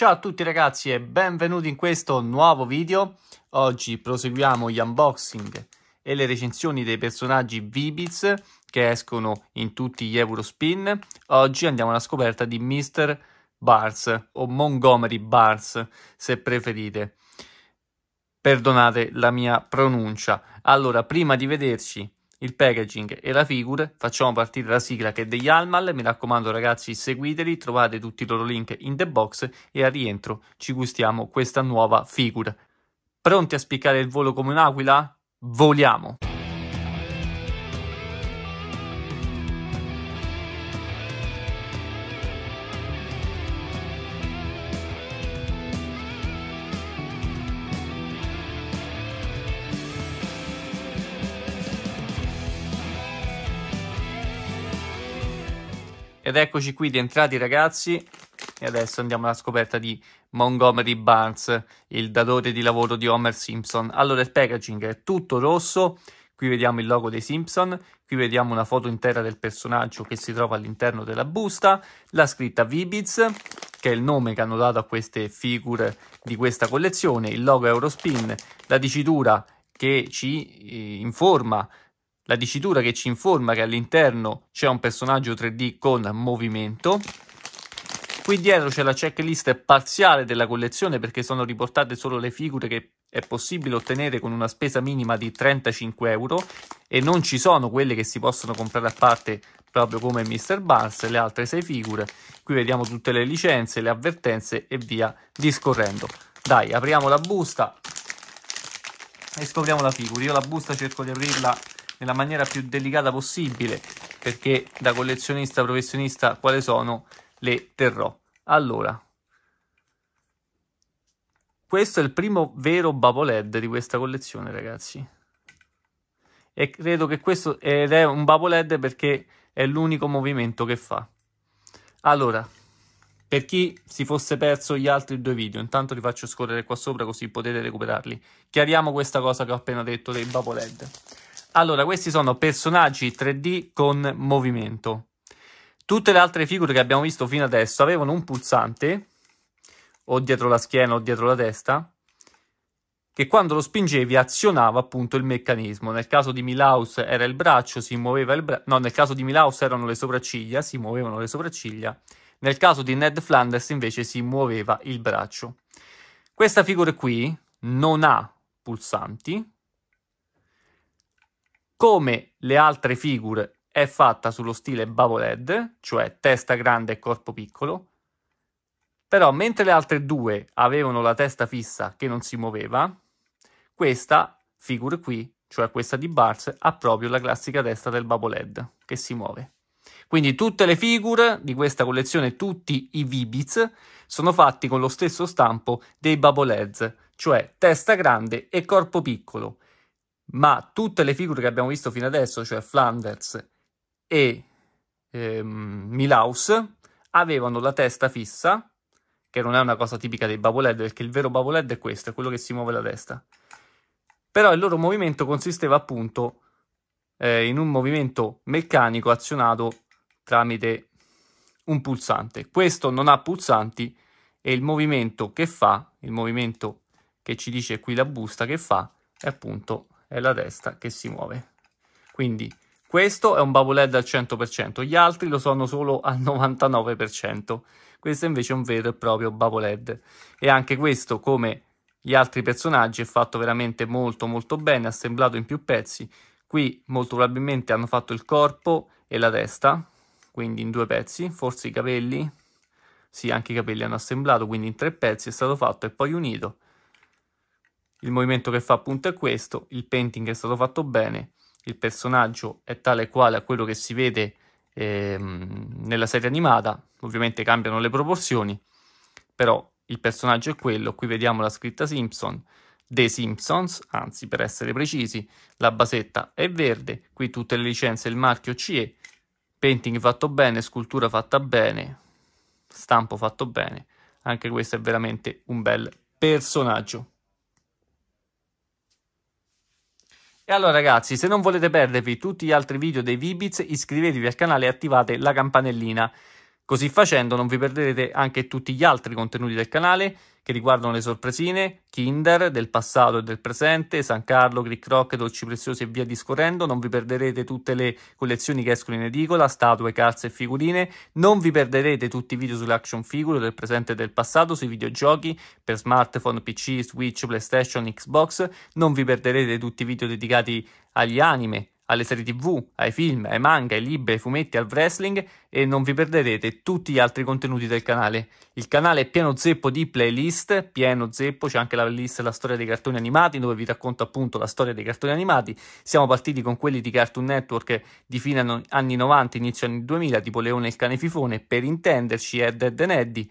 Ciao a tutti ragazzi e benvenuti in questo nuovo video. Oggi proseguiamo gli unboxing e le recensioni dei personaggi Vibiz che escono in tutti gli Eurospin. Oggi andiamo alla scoperta di Mr. Barnes o Montgomery Barnes se preferite. Perdonate la mia pronuncia. Allora, prima di vederci il packaging e la figure, facciamo partire la sigla che è degli Almal, mi raccomando ragazzi seguiteli, trovate tutti i loro link in the box e al rientro ci gustiamo questa nuova figura Pronti a spiccare il volo come un'aquila? Voliamo! Ed eccoci qui rientrati ragazzi e adesso andiamo alla scoperta di Montgomery Barnes, il datore di lavoro di Homer Simpson. Allora il packaging è tutto rosso, qui vediamo il logo dei Simpson, qui vediamo una foto intera del personaggio che si trova all'interno della busta, la scritta Vibiz, che è il nome che hanno dato a queste figure di questa collezione, il logo Eurospin, la dicitura che ci eh, informa la dicitura che ci informa che all'interno c'è un personaggio 3D con movimento. Qui dietro c'è la checklist parziale della collezione perché sono riportate solo le figure che è possibile ottenere con una spesa minima di 35 euro e non ci sono quelle che si possono comprare a parte proprio come Mr. Barnes le altre sei figure qui vediamo tutte le licenze, le avvertenze e via discorrendo dai apriamo la busta e scopriamo la figura io la busta cerco di aprirla nella maniera più delicata possibile, perché da collezionista professionista quale sono le terrò. Allora, questo è il primo vero Bubble LED di questa collezione, ragazzi. E credo che questo ed è un Bubble LED perché è l'unico movimento che fa. Allora, per chi si fosse perso gli altri due video, intanto li faccio scorrere qua sopra così potete recuperarli. Chiariamo questa cosa che ho appena detto dei Bubble LED. Allora, questi sono personaggi 3D con movimento. Tutte le altre figure che abbiamo visto fino adesso avevano un pulsante, o dietro la schiena o dietro la testa, che quando lo spingevi azionava appunto il meccanismo. Nel caso di Milaus era il braccio, si muoveva il braccio. No, nel caso di Milaus erano le sopracciglia, si muovevano le sopracciglia. Nel caso di Ned Flanders invece si muoveva il braccio. Questa figura qui non ha pulsanti, come le altre figure è fatta sullo stile Bavoled, cioè testa grande e corpo piccolo, però mentre le altre due avevano la testa fissa che non si muoveva, questa figure qui, cioè questa di Bars, ha proprio la classica testa del Baboled che si muove. Quindi tutte le figure di questa collezione, tutti i Vibiz, sono fatti con lo stesso stampo dei Baboleds, cioè testa grande e corpo piccolo, ma tutte le figure che abbiamo visto fino adesso, cioè Flanders e ehm, Milaus, avevano la testa fissa, che non è una cosa tipica dei Baboled, perché il vero Baboled è questo, è quello che si muove la testa. Però il loro movimento consisteva appunto eh, in un movimento meccanico azionato tramite un pulsante. Questo non ha pulsanti e il movimento che fa, il movimento che ci dice qui la busta che fa, è appunto è la testa che si muove. Quindi questo è un Babolet al 100%, gli altri lo sono solo al 99%. Questo invece è un vero e proprio Babolet. E anche questo, come gli altri personaggi, è fatto veramente molto molto bene, assemblato in più pezzi. Qui molto probabilmente hanno fatto il corpo e la testa, quindi in due pezzi, forse i capelli. Sì, anche i capelli hanno assemblato, quindi in tre pezzi è stato fatto e poi unito. Il movimento che fa appunto è questo, il painting è stato fatto bene, il personaggio è tale quale a quello che si vede eh, nella serie animata, ovviamente cambiano le proporzioni, però il personaggio è quello, qui vediamo la scritta Simpson, The Simpsons, anzi per essere precisi, la basetta è verde, qui tutte le licenze il marchio CE, painting fatto bene, scultura fatta bene, stampo fatto bene, anche questo è veramente un bel personaggio. E allora ragazzi, se non volete perdervi tutti gli altri video dei Vibiz, iscrivetevi al canale e attivate la campanellina. Così facendo non vi perderete anche tutti gli altri contenuti del canale che riguardano le sorpresine, Kinder, del passato e del presente, San Carlo, Crick Rock, Dolci Preziosi e via discorrendo. Non vi perderete tutte le collezioni che escono in edicola, statue, calze e figurine. Non vi perderete tutti i video sulle action figure del presente e del passato, sui videogiochi per smartphone, PC, Switch, PlayStation, Xbox. Non vi perderete tutti i video dedicati agli anime, alle serie tv, ai film, ai manga, ai libri, ai fumetti, al wrestling e non vi perderete tutti gli altri contenuti del canale. Il canale è pieno zeppo di playlist, pieno zeppo, c'è anche la playlist La storia dei cartoni animati dove vi racconto appunto la storia dei cartoni animati. Siamo partiti con quelli di Cartoon Network di fine anni 90, inizio anni 2000, tipo Leone e il cane fifone, per intenderci, Ed Ed and Eddie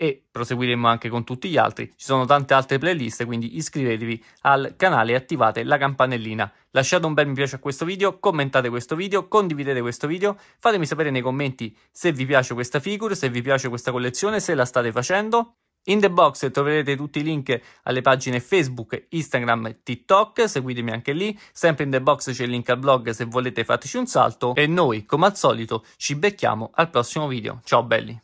e proseguiremo anche con tutti gli altri. Ci sono tante altre playlist, quindi iscrivetevi al canale e attivate la campanellina. Lasciate un bel mi piace a questo video, commentate questo video, condividete questo video, fatemi sapere nei commenti se vi piace questa figure, se vi piace questa collezione, se la state facendo. In the box troverete tutti i link alle pagine Facebook, Instagram, TikTok, seguitemi anche lì. Sempre in the box c'è il link al blog se volete fateci un salto e noi, come al solito, ci becchiamo al prossimo video. Ciao belli!